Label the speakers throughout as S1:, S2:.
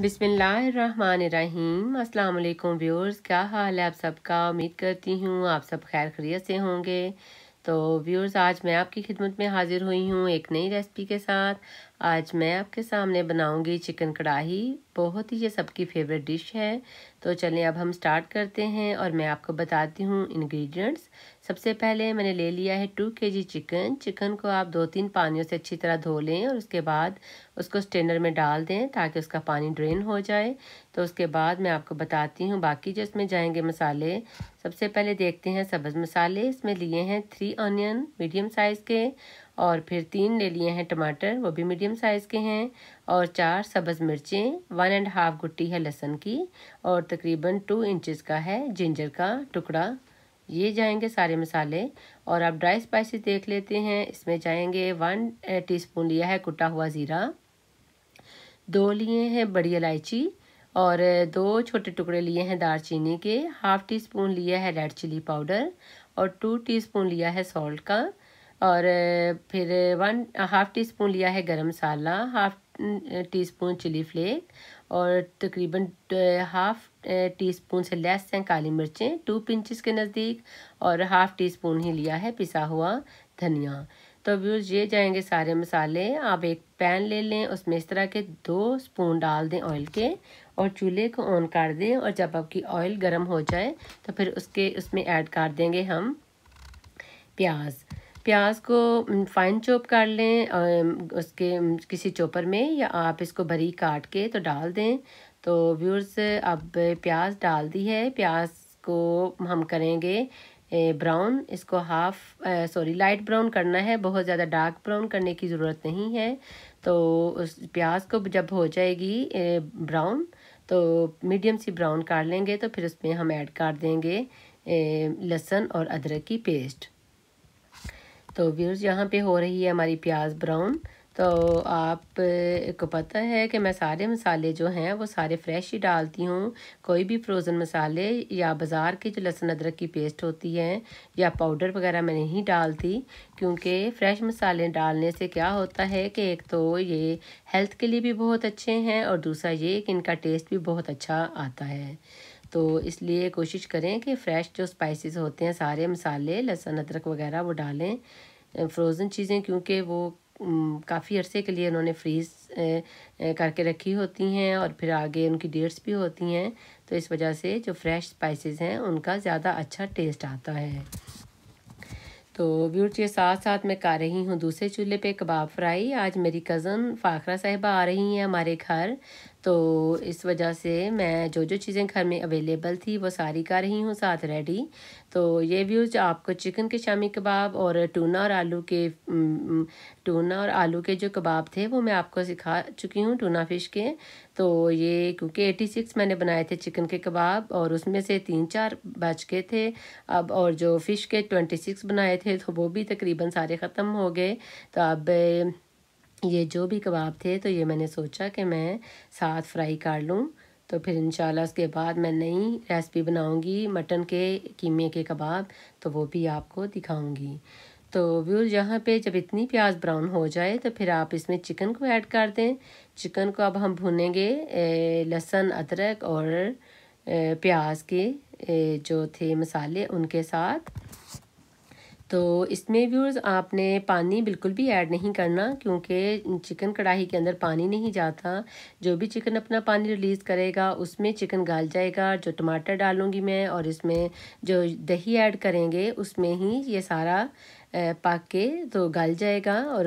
S1: बिसमीम अस्सलाम वालेकुम व्यूअर्स क्या हाल है आप सबका उम्मीद करती हूँ आप सब खैर खरीत से होंगे तो व्यूअर्स आज मैं आपकी खिदमत में हाज़िर हुई हूँ एक नई रेसिपी के साथ आज मैं आपके सामने बनाऊंगी चिकन कढ़ाही बहुत ही ये सबकी फेवरेट डिश है तो चलें अब हम स्टार्ट करते हैं और मैं आपको बताती हूँ इंग्रेडिएंट्स सबसे पहले मैंने ले लिया है टू के जी चिकन चिकन को आप दो तीन पानियों से अच्छी तरह धो लें और उसके बाद उसको स्टेनर में डाल दें ताकि उसका पानी ड्रेन हो जाए तो उसके बाद मैं आपको बताती हूँ बाकी जो इसमें जाएंगे मसाले सबसे पहले देखते हैं सब्ज़ मसाले इसमें लिए हैं थ्री ऑनियन मीडियम साइज़ के और फिर तीन ले लिए हैं टमाटर वो भी मीडियम साइज़ के हैं और चार सब्ज़ मिर्चें वन एंड हाफ गुट्टी है लहसन की और तकरीबन टू इंचज़ का है जिंजर का टुकड़ा ये जाएंगे सारे मसाले और आप ड्राई स्पाइसी देख लेते हैं इसमें जाएंगे वन टीस्पून लिया है कुटा हुआ ज़ीरा दो लिए हैं बड़ी इलायची और दो छोटे टुकड़े लिए हैं दारचीनी के हाफ़ टी स्पून लिया है रेड चिली पाउडर और टू टीस्पून लिया है सॉल्ट का और फिर वन हाफ़ टी स्पून लिया है garam masala half teaspoon chilli flake और तकरीबन हाफ़ टी स्पून से लेस हैं काली मिर्चें टू पिंचेस के नज़दीक और हाफ़ टी स्पून ही लिया है पिसा हुआ धनिया तो व्यूज़ ये जाएंगे सारे मसाले आप एक पैन ले लें उसमें इस तरह के दो स्पून डाल दें ऑयल के और चूल्हे को ऑन कर दें और जब आपकी ऑयल गर्म हो जाए तो फिर उसके उसमें ऐड कर देंगे हम प्याज़ प्याज को फाइन चॉप कर लें उसके किसी चॉपर में या आप इसको भरी काट के तो डाल दें तो व्यूर्स अब प्याज डाल दी है प्याज को हम करेंगे ब्राउन इसको हाफ सॉरी लाइट ब्राउन करना है बहुत ज़्यादा डार्क ब्राउन करने की ज़रूरत नहीं है तो उस प्याज को जब हो जाएगी ब्राउन तो मीडियम सी ब्राउन काट लेंगे तो फिर उसमें हम ऐड कर देंगे लहसुन और अदरक की पेस्ट तो व्यूर्स यहाँ पे हो रही है हमारी प्याज ब्राउन तो आप को पता है कि मैं सारे मसाले जो हैं वो सारे फ्रेश ही डालती हूँ कोई भी फ्रोज़न मसाले या बाज़ार की जो लहसुन अदरक की पेस्ट होती है या पाउडर वगैरह मैं नहीं डालती क्योंकि फ़्रेश मसाले डालने से क्या होता है कि एक तो ये हेल्थ के लिए भी बहुत अच्छे हैं और दूसरा ये कि इनका टेस्ट भी बहुत अच्छा आता है तो इसलिए कोशिश करें कि फ़्रेश जो स्पाइसेस होते हैं सारे मसाले लहसुन अदरक वगैरह वो डालें फ्रोज़न चीज़ें क्योंकि वो काफ़ी अरसे के लिए उन्होंने फ्रीज़ करके रखी होती हैं और फिर आगे उनकी डेट्स भी होती हैं तो इस वजह से जो फ्रेश स्पाइसेस हैं उनका ज़्यादा अच्छा टेस्ट आता है तो व्यूट के साथ साथ मैं कर रही हूँ दूसरे चूल्हे पे कबाब फ्राई आज मेरी कज़न फ़ाखरा साहिबा आ रही हैं हमारे घर तो इस वजह से मैं जो जो चीज़ें घर में अवेलेबल थी वो सारी कर रही हूँ साथ रेडी तो ये व्यूज आपको चिकन के शामी कबाब और टूना और आलू के टूना और आलू के जो कबाब थे वो मैं आपको सिखा चुकी हूँ टूना फ़िश के तो ये क्योंकि एटी सिक्स मैंने बनाए थे चिकन के कबाब और उसमें से तीन चार बच गए थे अब और जो फ़िश के ट्वेंटी बनाए थे तो वो भी तकरीबन सारे ख़त्म हो गए तो अब ये जो भी कबाब थे तो ये मैंने सोचा कि मैं साथ फ्राई कर लूँ तो फिर इंशाल्लाह उसके बाद मैं नई रेसिपी बनाऊंगी मटन के कीमे के कबाब तो वो भी आपको दिखाऊंगी तो व्यूर यहाँ पे जब इतनी प्याज ब्राउन हो जाए तो फिर आप इसमें चिकन को ऐड कर दें चिकन को अब हम भुनेंगे लहसुन अदरक और प्याज के जो थे मसाले उनके साथ तो इसमें व्यूर्स आपने पानी बिल्कुल भी ऐड नहीं करना क्योंकि चिकन कढ़ाई के अंदर पानी नहीं जाता जो भी चिकन अपना पानी रिलीज़ करेगा उसमें चिकन गाल जाएगा जो टमाटर डालूंगी मैं और इसमें जो दही ऐड करेंगे उसमें ही ये सारा पाक के तो गल जाएगा और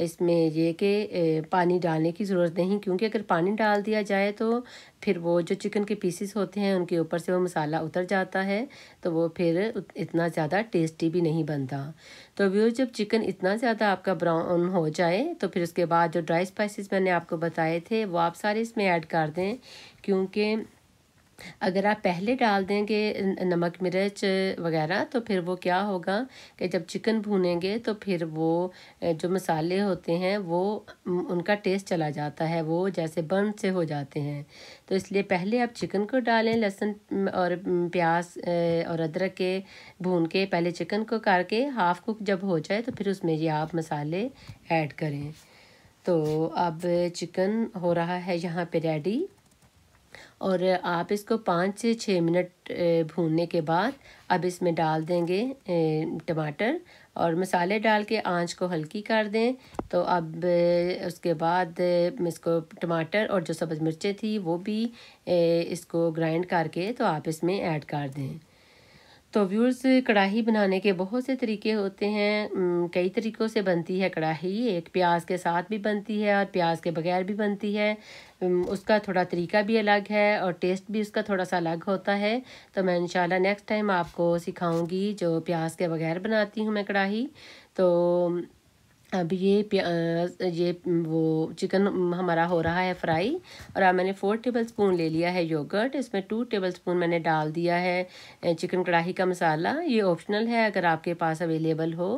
S1: इसमें यह कि पानी डालने की ज़रूरत नहीं क्योंकि अगर पानी डाल दिया जाए तो फिर वो जो चिकन के पीसीस होते हैं उनके ऊपर से वो मसाला उतर जाता है तो वो फिर इतना ज़्यादा टेस्टी भी नहीं बनता तो व्यूज जब चिकन इतना ज़्यादा आपका ब्राउन हो जाए तो फिर उसके बाद जो ड्राई स्पाइसेस मैंने आपको बताए थे वो आप सारे इसमें ऐड कर दें क्योंकि अगर आप पहले डाल देंगे नमक मिर्च वगैरह तो फिर वो क्या होगा कि जब चिकन भूनेंगे तो फिर वो जो मसाले होते हैं वो उनका टेस्ट चला जाता है वो जैसे बर्न से हो जाते हैं तो इसलिए पहले आप चिकन को डालें लहसुन और प्याज और अदरक के भून के पहले चिकन को करके हाफ़ कुक जब हो जाए तो फिर उसमें ये आप मसाले ऐड करें तो अब चिकन हो रहा है यहाँ पे रेडी और आप इसको पाँच से छः मिनट भूनने के बाद अब इसमें डाल देंगे टमाटर और मसाले डाल के आंच को हल्की कर दें तो अब उसके बाद इसको टमाटर और जो सब्ज़ मिर्चें थी वो भी इसको ग्राइंड करके तो आप इसमें ऐड कर दें तो व्यूर्स कढ़ाई बनाने के बहुत से तरीके होते हैं कई तरीक़ों से बनती है कढ़ाई एक प्याज के साथ भी बनती है और प्याज के बगैर भी बनती है उसका थोड़ा तरीका भी अलग है और टेस्ट भी उसका थोड़ा सा अलग होता है तो मैं इंशाल्लाह नेक्स्ट टाइम आपको सिखाऊंगी जो प्याज के बगैर बनाती हूँ मैं कढ़ाई तो अब ये ये वो चिकन हमारा हो रहा है फ्राई और अब मैंने फोर टेबल स्पून ले लिया है योगर्ट इसमें टू टेबल स्पून मैंने डाल दिया है चिकन कढ़ाई का मसाला ये ऑप्शनल है अगर आपके पास अवेलेबल हो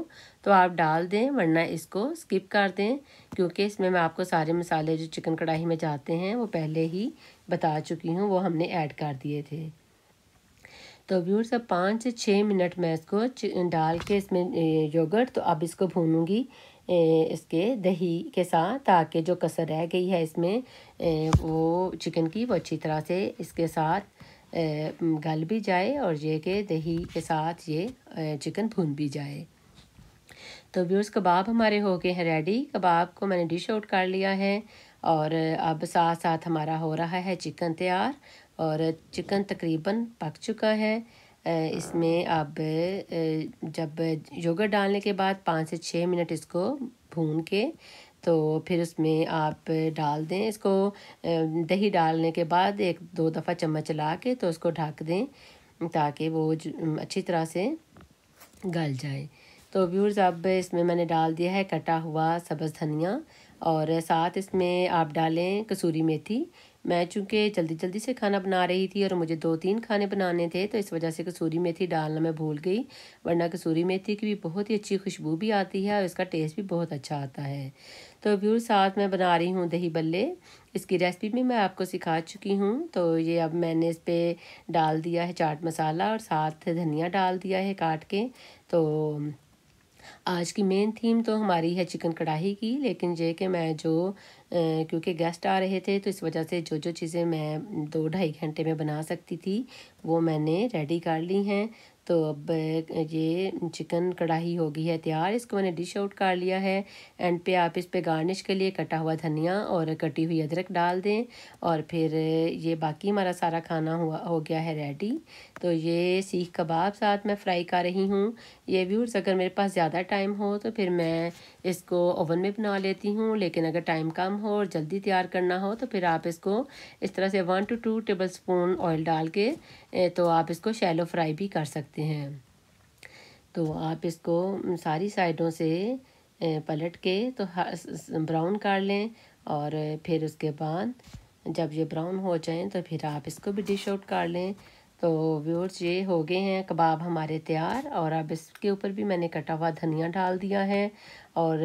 S1: तो आप डाल दें वरना इसको स्किप कर दें क्योंकि इसमें मैं आपको सारे मसाले जो चिकन कढ़ाई में जाते हैं वो पहले ही बता चुकी हूँ वो हमने ऐड कर दिए थे तो व्यूर सब पाँच से छः मिनट मैं इसको डाल के इसमें योगर्ट तो अब इसको भूनूंगी इसके दही के साथ ताकि जो कसर रह गई है इसमें वो चिकन की वो अच्छी तरह से इसके साथ गल भी जाए और ये के दही के साथ ये चिकन भून भी जाए तो व्यूर्स कबाब हमारे हो गए हैं रेडी कबाब को मैंने डिश आउट कर लिया है और अब साथ साथ हमारा हो रहा है चिकन तैयार और चिकन तकरीबन पक चुका है इसमें अब जब योगर्ट डालने के बाद पाँच से छः मिनट इसको भून के तो फिर उसमें आप डाल दें इसको दही डालने के बाद एक दो दफ़ा चम्मच चला के तो उसको ढक दें ताकि वो अच्छी तरह से गल जाए तो व्यूर्स अब इसमें मैंने डाल दिया है कटा हुआ सब्ज़ धनिया और साथ इसमें आप डालें कसूरी मेथी मैं चूँकि जल्दी जल्दी से खाना बना रही थी और मुझे दो तीन खाने बनाने थे तो इस वजह से कसूरी मेथी डालना मैं भूल गई वरना कसूरी मेथी की भी बहुत ही अच्छी खुशबू भी आती है और इसका टेस्ट भी बहुत अच्छा आता है तो व्यूर साथ मैं बना रही हूँ दही बल्ले इसकी रेसिपी भी मैं आपको सिखा चुकी हूँ तो ये अब मैंने इस पर डाल दिया है चाट मसाला और साथ धनिया डाल दिया है काट के तो आज की मेन थीम तो हमारी है चिकन कढ़ाई की लेकिन ये कि मैं जो क्योंकि गेस्ट आ रहे थे तो इस वजह से जो जो चीज़ें मैं दो ढाई घंटे में बना सकती थी वो मैंने रेडी कर ली हैं तो अब ये चिकन कढ़ाई हो गई है तैयार इसको मैंने डिश आउट कर लिया है एंड पे आप इस पे गार्निश के लिए कटा हुआ धनिया और कटी हुई अदरक डाल दें और फिर ये बाकी हमारा सारा खाना हुआ हो गया है रेडी तो ये सीख कबाब साथ मैं फ्राई कर रही हूँ ये व्यूर्स अगर मेरे पास ज़्यादा टाइम हो तो फिर मैं इसको ओवन में बना लेती हूँ लेकिन अगर टाइम कम हो और जल्दी तैयार करना हो तो फिर आप इसको इस तरह से one two two tablespoon oil डाल के तो आप इसको शैलो फ्राई भी कर सकते हैं तो आप इसको सारी साइडों से पलट के तो ब्राउन कर लें और फिर उसके बाद जब ये ब्राउन हो जाएं तो फिर आप इसको भी डिश आउट कर लें तो व्यूअर्स ये हो गए हैं कबाब हमारे तैयार और अब इसके ऊपर भी मैंने कटा हुआ धनिया डाल दिया है और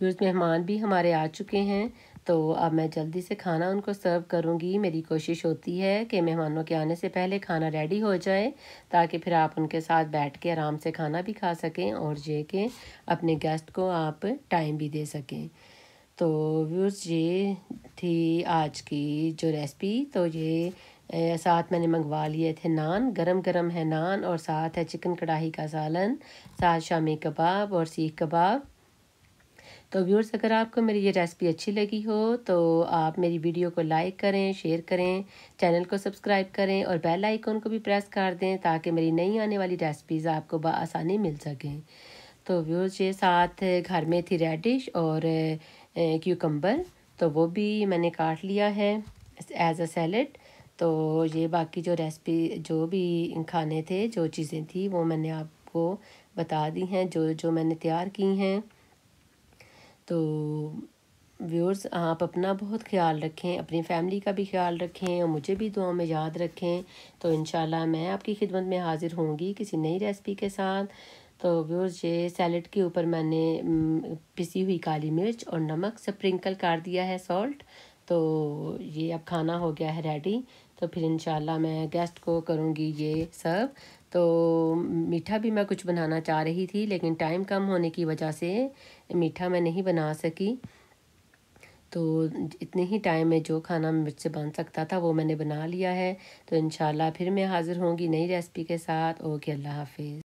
S1: व्यूज़ मेहमान भी हमारे आ चुके हैं तो अब मैं जल्दी से खाना उनको सर्व करूंगी मेरी कोशिश होती है कि मेहमानों के आने से पहले खाना रेडी हो जाए ताकि फिर आप उनके साथ बैठ के आराम से खाना भी खा सकें और ये कि अपने गेस्ट को आप टाइम भी दे सकें तो व्यूज़ ये थी आज की जो रेसिपी तो ये साथ मैंने मंगवा लिए थे नान गरम गरम है नान और साथ है चिकन कढ़ाई का सालन साथ शामी कबाब और सीख कबाब तो व्यूअर्स अगर आपको मेरी ये रेसिपी अच्छी लगी हो तो आप मेरी वीडियो को लाइक करें शेयर करें चैनल को सब्सक्राइब करें और बेल आइकन को भी प्रेस कर दें ताकि मेरी नई आने वाली रेसिपीज़ आपको आसानी मिल सकें तो व्यूअर्स ये साथ घर में थी रेडिश और क्यूकम्बर तो वो भी मैंने काट लिया है एज अ सैलड तो ये बाकी जो रेसिपी जो भी खाने थे जो चीज़ें थी वो मैंने आपको बता दी हैं जो जो मैंने तैयार की हैं तो व्यूअर्स आप अपना बहुत ख्याल रखें अपनी फैमिली का भी ख्याल रखें और मुझे भी दुआ में याद रखें तो इन मैं आपकी खिदमत में हाज़िर होंगी किसी नई रेसिपी के साथ तो व्यूअर्स ये सैलड के ऊपर मैंने पिसी हुई काली मिर्च और नमक स्प्रिंकल कर दिया है सॉल्ट तो ये अब खाना हो गया है रेडी तो फिर इन मैं गेस्ट को करूँगी ये सब तो मीठा भी मैं कुछ बनाना चाह रही थी लेकिन टाइम कम होने की वजह से मीठा मैं नहीं बना सकी तो इतने ही टाइम में जो खाना मुझसे बन सकता था वो मैंने बना लिया है तो इन फिर मैं हाज़िर होंगी नई रेसिपी के साथ ओके अल्लाह हाफिज़